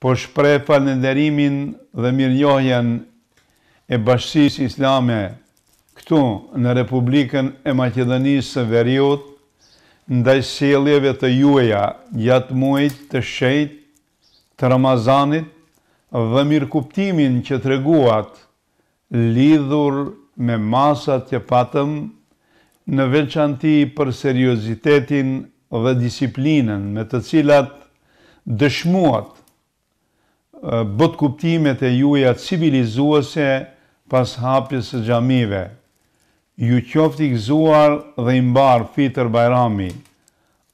por shpre falenderimin dhe mirënjohjen e bashkësis islame këtu në Republikën e Macedonisë së Veriut, ndaj sieljeve të juaja gjatë muajt të shejt të Ramazanit dhe mirë kuptimin që të reguat lidhur me masat që patëm në veçanti për seriozitetin dhe disiplinën me të cilat dëshmuat bët kuptimet e juja civilizuese pas hapjes së gjamive. Ju qofti gëzuar dhe imbar fitër bajrami.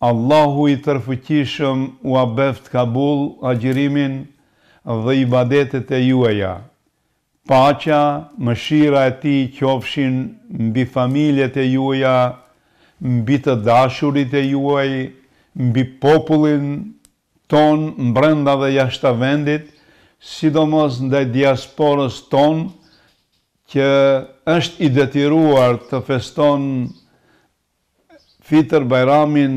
Allahu i tërfëqishëm u abeft kabul agjirimin dhe i badetet e juaja. Pacha, mëshira e ti qofshin mbi familjet e juaja, mbi të dashurit e juaj, mbi popullin ton mbrenda dhe jashta vendit, sidomos ndaj diasporës tonë që është i detyruar të feston fitër bajramin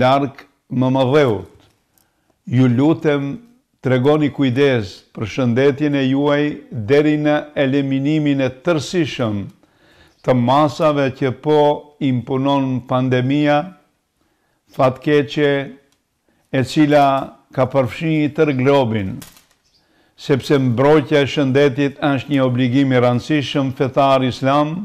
larkë më më dheut. Ju lutem të regoni kujdes për shëndetjën e juaj deri në eliminimin e tërsishëm të masave që po impunon pandemija, fatkeqe e cila ka përfshinjë tërë globin. Sepse mbrojtja e shëndetit është një obligim i rëndësishëm fetar islam.